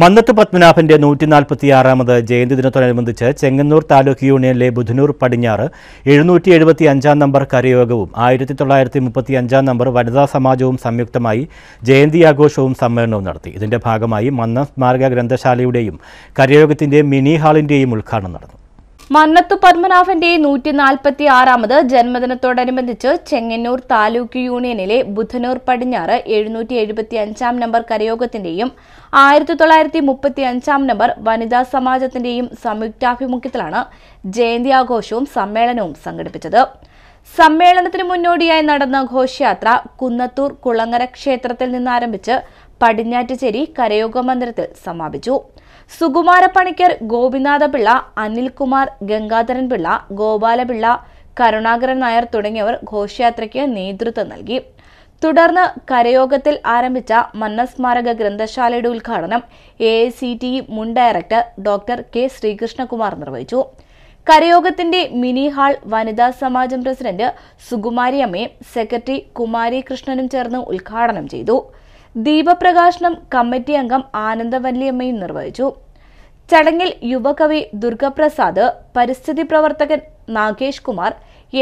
മന്നത്ത് പത്മനാഭന്റെ നൂറ്റി നാൽപ്പത്തിയാറാമത് ജയന്തി ദിനത്തോടനുബന്ധിച്ച് ചെങ്ങന്നൂർ താലൂക്ക് യൂണിയനിലെ ബുധനൂർ പടിഞ്ഞാറ് എഴുന്നൂറ്റി എഴുപത്തി അഞ്ചാം നമ്പർ കരയോഗവും ആയിരത്തി തൊള്ളായിരത്തി മുപ്പത്തി അഞ്ചാം നമ്പർ വനിതാ സമാജവും സംയുക്തമായി ജയന്തി ആഘോഷവും സമ്മേളനവും നടത്തി ഇതിന്റെ ഭാഗമായി മന്ന സ്മാരക ഗ്രന്ഥശാലയുടെയും കരയോഗത്തിന്റെ മിനി ഹാളിന്റെയും ഉദ്ഘാടനം നടന്നു മന്നത്തു പത്മനാഭന്റെ നൂറ്റി നാൽപ്പത്തി ആറാമത് ജന്മദിനത്തോടനുബന്ധിച്ച് ചെങ്ങന്നൂർ താലൂക്ക് യൂണിയനിലെ ബുധനൂർ പടിഞ്ഞാറ് എഴുന്നൂറ്റി എഴുപത്തി അഞ്ചാം നമ്പർ കരയോഗത്തിന്റെയും ആയിരത്തി തൊള്ളായിരത്തി മുപ്പത്തി അഞ്ചാം നമ്പർ വനിതാ സമാജത്തിന്റെയും സംയുക്താഭിമുഖ്യത്തിലാണ് ജയന്തി ആഘോഷവും സമ്മേളനവും സംഘടിപ്പിച്ചത് സമ്മേളനത്തിന് മുന്നോടിയായി നടന്ന ഘോഷയാത്ര കുന്നത്തൂർ കുളങ്ങര ക്ഷേത്രത്തിൽ നിന്ന് ആരംഭിച്ച് പടിഞ്ഞാറ്റുചേരി കരയോഗ മന്ദിരത്തിൽ സമാപിച്ചു സുകുമാരപ്പണിക്കർ ഗോപിനാഥപിള്ള അനിൽകുമാർ ഗംഗാധരൻപിള്ള ഗോപാലപിള്ള കരുണാകരൻ നായർ തുടങ്ങിയവർ ഘോഷയാത്രയ്ക്ക് നേതൃത്വം നൽകി തുടർന്ന് കരയോഗത്തിൽ ആരംഭിച്ച മന്നസ്മാരക ഗ്രന്ഥശാലയുടെ ഉദ്ഘാടനം എ ഐ സി ടി മുൻ ഡയറക്ടർ ഡോക്ടർ കെ ശ്രീകൃഷ്ണകുമാർ നിർവഹിച്ചു കരയോഗത്തിന്റെ മിനി ഹാൾ വനിതാ സമാജം പ്രസിഡന്റ് സുകുമാരി അമ്മയും സെക്രട്ടറി കുമാരി കൃഷ്ണനും ചേർന്ന് ഉദ്ഘാടനം ചെയ്തു ദീപപ്രകാശനം കമ്മിറ്റി അംഗം ആനന്ദവല്ലിയമ്മയും നിർവഹിച്ചു ചടങ്ങിൽ യുവകവി ദുർഗപ്രസാദ് പരിസ്ഥിതി പ്രവർത്തകൻ നാഗേഷ് കുമാർ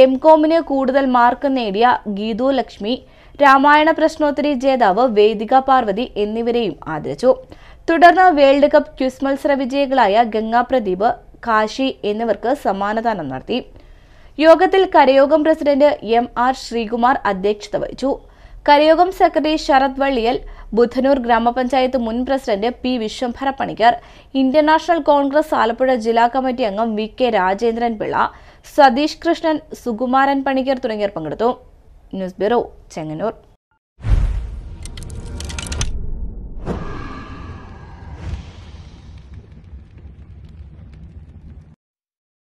എം കോമിന് കൂടുതൽ മാർക്ക് നേടിയ ഗീതു ലക്ഷ്മി രാമായണ പ്രശ്നോത്തരി ജേതാവ് വേദിക പാർവതി എന്നിവരെയും ആദരിച്ചു തുടർന്ന് വേൾഡ് കപ്പ് ക്യൂസ് മത്സര വിജയികളായ ഗംഗാ പ്രദീപ് കാശി എന്നിവർക്ക് സമ്മാനദാനം നടത്തി യോഗത്തിൽ കരയോഗം പ്രസിഡന്റ് എം ആർ ശ്രീകുമാർ അധ്യക്ഷത വഹിച്ചു കരയോഗം സെക്രട്ടറി ശരത് വള്ളിയൽ ബുധനൂർ ഗ്രാമപഞ്ചായത്ത് മുൻ president P Vishwambhara Panicker international congress Alappuzha ജില്ലാ കമ്മിറ്റി അംഗം വി കെ രാജേന്ദ്രൻ പിള്ള സതീഷ് കൃഷ്ണൻ സുകുമാരൻ പണിക്കർ തുടങ്ങിയവർ പങ്കെടുത്തു ന്യൂസ് ബ്യൂറോ ചെങ്ങന്നൂർ